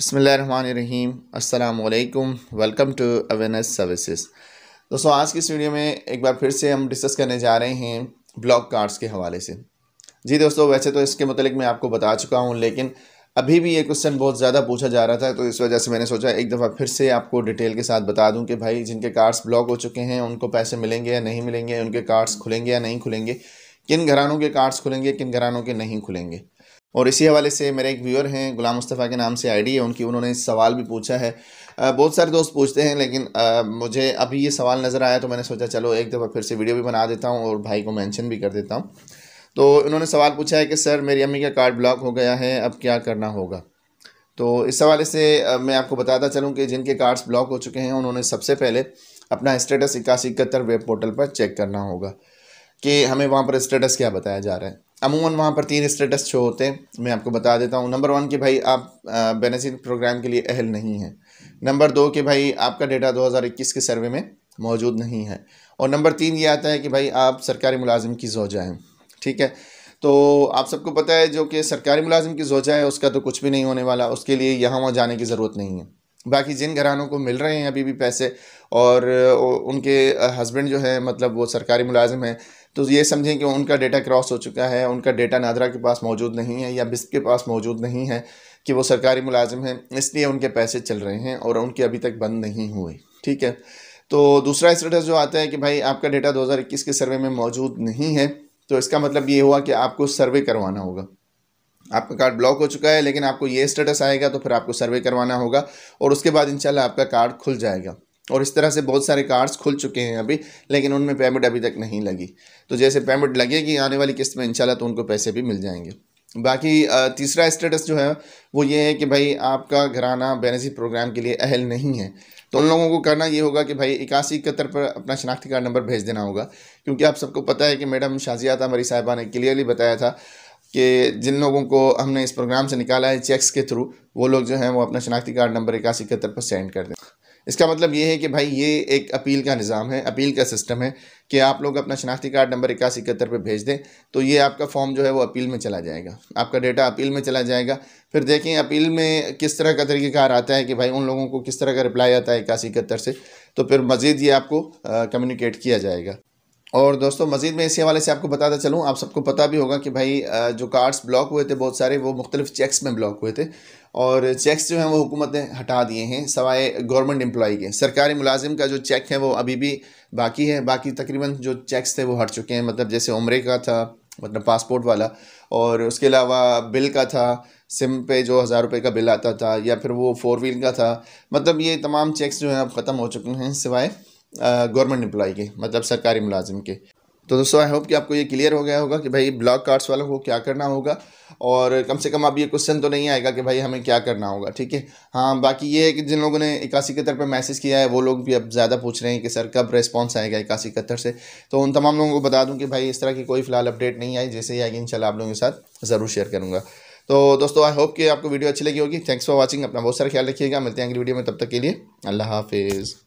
बसमीम अल्लाम welcome to awareness services दोस्तों आज की इस वीडियो में एक बार फिर से हम डिस्कस करने जा रहे हैं ब्लॉक कार्ड्स के हवाले से जी दोस्तों वैसे तो इसके मतलब मैं आपको बता चुका हूँ लेकिन अभी भी ये क्वेश्चन बहुत ज़्यादा पूछा जा रहा था तो इस वजह से मैंने सोचा एक दफ़ा फिर से आपको डिटेल के साथ बता दूँ कि भाई जिनके कार्ड्स ब्लॉक हो चुके हैं उनको पैसे मिलेंगे या नहीं मिलेंगे उनके कार्ड्स खुलेंगे या नहीं खुलेंगे किन घरानों के कार्ड्स खुलेंगे किन घरानों के नहीं खुलेंगे और इसी हवाले से मेरे एक व्यूअर हैं गुलाम मुस्तफ़ा के नाम से आईडी है उनकी उन्होंने सवाल भी पूछा है बहुत सारे दोस्त पूछते हैं लेकिन मुझे अभी ये सवाल नज़र आया तो मैंने सोचा चलो एक दफ़ा फिर से वीडियो भी बना देता हूँ और भाई को मैंशन भी कर देता हूँ तो उन्होंने सवाल पूछा है कि सर मेरी अम्मी का कार्ड ब्लॉक हो गया है अब क्या करना होगा तो इस हवाले से मैं आपको बताता चलूँ कि जिनके कार्ड्स ब्लॉक हो चुके हैं उन्होंने सबसे पहले अपना स्टेटस इक्यासी इकहत्तर वेब पोर्टल पर चेक करना होगा कि हमें वहाँ पर स्टेटस क्या बताया जा रहा है अमूमन वहाँ पर तीन स्टेटस शो होते हैं मैं आपको बता देता हूँ नंबर वन के भाई आप बेनजीन प्रोग्राम के लिए अहल नहीं हैं नंबर दो के भाई आपका डेटा 2021 के सर्वे में मौजूद नहीं है और नंबर तीन ये आता है कि भाई आप सरकारी मुलाजिम की जोजा हैं ठीक है तो आप सबको पता है जो कि सरकारी मुलाजिम की जोजा है उसका तो कुछ भी नहीं होने वाला उसके लिए यहाँ वहाँ जाने की ज़रूरत नहीं है बाकी जिन घरानों को मिल रहे हैं अभी भी पैसे और उनके हस्बैंड जो है मतलब वो सरकारी मुलाजिम हैं तो ये समझें कि उनका डेटा क्रॉस हो चुका है उनका डेटा नादरा के पास मौजूद नहीं है या बिस्क के पास मौजूद नहीं है कि वो सरकारी मुलाजिम हैं इसलिए उनके पैसे चल रहे हैं और उनके अभी तक बंद नहीं हुए ठीक है तो दूसरा स्टेटस जो आता है कि भाई आपका डेटा 2021 के सर्वे में मौजूद नहीं है तो इसका मतलब ये हुआ कि आपको सर्वे करवाना होगा आपका कार्ड ब्लॉक हो चुका है लेकिन आपको ये स्टेटस आएगा तो फिर आपको सर्वे करवाना होगा और उसके बाद इंशाल्लाह आपका कार्ड खुल जाएगा और इस तरह से बहुत सारे कार्ड्स खुल चुके हैं अभी लेकिन उनमें पेमेंट अभी तक नहीं लगी तो जैसे पेमेंट लगेगी आने वाली किस्त में इंशाल्लाह तो उनको पैसे भी मिल जाएंगे बाकी तीसरा स्टेटस जो है वो ये है कि भाई आपका घराना बेनजीर प्रोग्राम के लिए अहल नहीं है तो उन लोगों को करना ये होगा कि भाई इक्यासी इकहत्तर पर अपना शनाख्ती कार्ड नंबर भेज देना होगा क्योंकि आप सबको पता है कि मैडम शाजियात मरी साहिबा ने क्लियरली बताया था कि जिन लोगों को हमने इस प्रोग्राम से निकाला है चेक्स के थ्रू वो लोग जो हैं वो अपना शनाख्ती कार्ड नंबर इक्यासी इकहत्तर पर सेंड कर दें इसका मतलब ये है कि भाई ये एक अपील का निज़ाम है अपील का सिस्टम है कि आप लोग अपना शनाख्ती कार्ड नंबर इक्यासी इकहत्तर पर भेज दें तो ये आपका फॉर्म जो है वो अपील में चला जाएगा आपका डेटा अपील में चला जाएगा फिर देखें अपील में किस तरह का तरीक़ेकार आता है कि भाई उन लोगों को किस तरह का रिप्लाई आता है इक्यासी इकहत्तर से तो फिर मज़ीद ये आपको कम्युनिकेट किया जाएगा और दोस्तों मज़ीद में इसी हवाले से आपको बताता चलूँ आप सबको पता भी होगा कि भाई जो कार्ड्स ब्लॉक हुए थे बहुत सारे वो मुख्तलिफ चेक्स में ब्लॉक हुए थे और चेक्स जो हैं वो हुकूमत ने हटा दिए हैं सवाए गवर्नमेंट एम्प्लॉई के सरकारी मुलाजिम का जो चेक है वो अभी भी बाकी है बाकी तकरीबन जो चेक्स थे वो हट चुके हैं मतलब जैसे उम्र का था मतलब पासपोर्ट वाला और उसके अलावा बिल का था सिम पे जो हज़ार रुपये का बिल आता था या फिर वो फोर व्हील का था मतलब ये तमाम चेक्स जो हैं अब ख़त्म हो चुके हैं सिवाए गवर्नमेंट एम्प्लॉय के मतलब सरकारी मुलाजिम के तो दोस्तों आई होप कि आपको ये क्लियर हो गया होगा कि भाई ब्लॉक कार्ड्स वालों को क्या करना होगा और कम से कम अब ये क्वेश्चन तो नहीं आएगा कि भाई हमें क्या करना होगा ठीक है हाँ बाकी ये है कि जिन लोगों ने इक्यासी कतर पर मैसेज किया है वो लोग भी अब ज़्यादा पूछ रहे हैं कि सर कब रिस्पॉन्स आएगा इक्यासी कतर से तो उन तमाम लोगों को बता दूँ कि भाई इस तरह की कोई फिलहाल अपडेट नहीं आई जैसे ही आएगी इन आप लोगों के साथ ज़रूर शेयर करूँगा तो दोस्तों आई होप कि आपको वीडियो अच्छी लगी होगी थैंक्स फॉर वॉचिंग अपना बहुत सारा ख्याल रखिएगा मिलते हैं अगली वीडियो में तब तक के लिए अल्लाह हाफिज़